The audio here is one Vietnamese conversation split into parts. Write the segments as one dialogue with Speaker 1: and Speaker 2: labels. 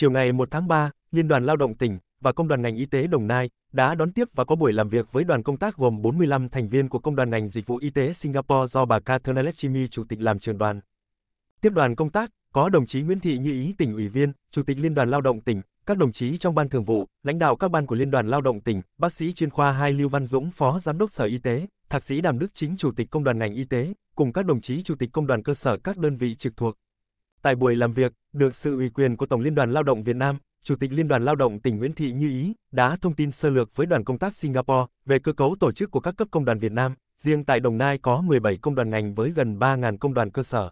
Speaker 1: Chiều ngày 1 tháng 3, Liên đoàn Lao động tỉnh và Công đoàn ngành Y tế Đồng Nai đã đón tiếp và có buổi làm việc với đoàn công tác gồm 45 thành viên của Công đoàn ngành Dịch vụ Y tế Singapore do bà Catherine Lechimi chủ tịch làm trưởng đoàn. Tiếp đoàn công tác có đồng chí Nguyễn Thị Như Ý tỉnh ủy viên, Chủ tịch Liên đoàn Lao động tỉnh, các đồng chí trong ban thường vụ, lãnh đạo các ban của Liên đoàn Lao động tỉnh, bác sĩ chuyên khoa 2 Lưu Văn Dũng Phó Giám đốc Sở Y tế, Thạc sĩ Đàm Đức Chính Chủ tịch Công đoàn ngành Y tế, cùng các đồng chí Chủ tịch Công đoàn cơ sở các đơn vị trực thuộc. Tại buổi làm việc, được sự ủy quyền của Tổng Liên đoàn Lao động Việt Nam, Chủ tịch Liên đoàn Lao động tỉnh Nguyễn Thị Như Ý đã thông tin sơ lược với đoàn công tác Singapore về cơ cấu tổ chức của các cấp công đoàn Việt Nam, riêng tại Đồng Nai có 17 công đoàn ngành với gần 3.000 công đoàn cơ sở.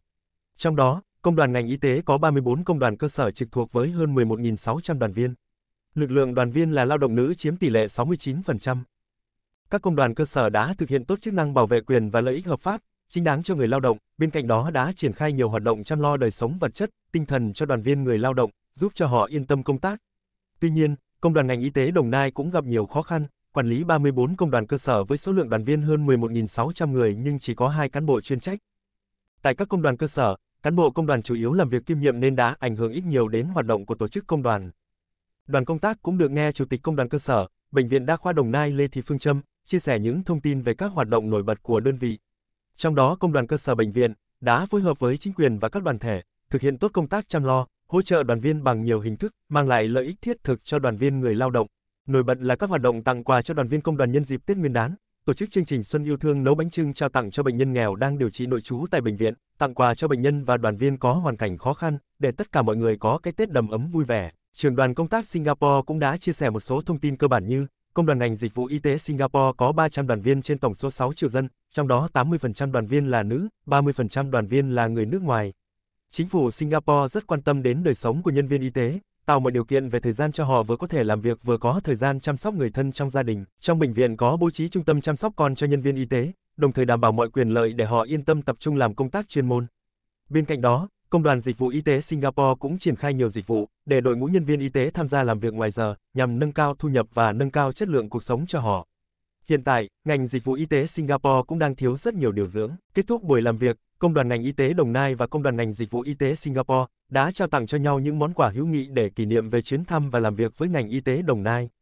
Speaker 1: Trong đó, công đoàn ngành y tế có 34 công đoàn cơ sở trực thuộc với hơn 11.600 đoàn viên. Lực lượng đoàn viên là lao động nữ chiếm tỷ lệ 69%. Các công đoàn cơ sở đã thực hiện tốt chức năng bảo vệ quyền và lợi ích hợp pháp, chính đáng cho người lao động, bên cạnh đó đã triển khai nhiều hoạt động chăm lo đời sống vật chất, tinh thần cho đoàn viên người lao động, giúp cho họ yên tâm công tác. Tuy nhiên, công đoàn ngành y tế Đồng Nai cũng gặp nhiều khó khăn, quản lý 34 công đoàn cơ sở với số lượng đoàn viên hơn 11.600 người nhưng chỉ có 2 cán bộ chuyên trách. Tại các công đoàn cơ sở, cán bộ công đoàn chủ yếu làm việc kiêm nhiệm nên đã ảnh hưởng ít nhiều đến hoạt động của tổ chức công đoàn. Đoàn công tác cũng được nghe Chủ tịch Công đoàn cơ sở, Bệnh viện Đa khoa Đồng Nai Lê Thị Phương Trâm chia sẻ những thông tin về các hoạt động nổi bật của đơn vị. Trong đó công đoàn cơ sở bệnh viện đã phối hợp với chính quyền và các đoàn thể, thực hiện tốt công tác chăm lo, hỗ trợ đoàn viên bằng nhiều hình thức, mang lại lợi ích thiết thực cho đoàn viên người lao động. Nổi bật là các hoạt động tặng quà cho đoàn viên công đoàn nhân dịp Tết Nguyên đán, tổ chức chương trình xuân yêu thương nấu bánh trưng trao tặng cho bệnh nhân nghèo đang điều trị nội trú tại bệnh viện, tặng quà cho bệnh nhân và đoàn viên có hoàn cảnh khó khăn để tất cả mọi người có cái Tết đầm ấm vui vẻ. Trưởng đoàn công tác Singapore cũng đã chia sẻ một số thông tin cơ bản như Công đoàn ngành dịch vụ y tế Singapore có 300 đoàn viên trên tổng số 6 triệu dân, trong đó 80% đoàn viên là nữ, 30% đoàn viên là người nước ngoài. Chính phủ Singapore rất quan tâm đến đời sống của nhân viên y tế, tạo mọi điều kiện về thời gian cho họ vừa có thể làm việc vừa có thời gian chăm sóc người thân trong gia đình. Trong bệnh viện có bố trí trung tâm chăm sóc con cho nhân viên y tế, đồng thời đảm bảo mọi quyền lợi để họ yên tâm tập trung làm công tác chuyên môn. Bên cạnh đó, Công đoàn Dịch vụ Y tế Singapore cũng triển khai nhiều dịch vụ để đội ngũ nhân viên y tế tham gia làm việc ngoài giờ nhằm nâng cao thu nhập và nâng cao chất lượng cuộc sống cho họ. Hiện tại, ngành dịch vụ y tế Singapore cũng đang thiếu rất nhiều điều dưỡng. Kết thúc buổi làm việc, Công đoàn ngành y tế Đồng Nai và Công đoàn ngành dịch vụ y tế Singapore đã trao tặng cho nhau những món quà hữu nghị để kỷ niệm về chuyến thăm và làm việc với ngành y tế Đồng Nai.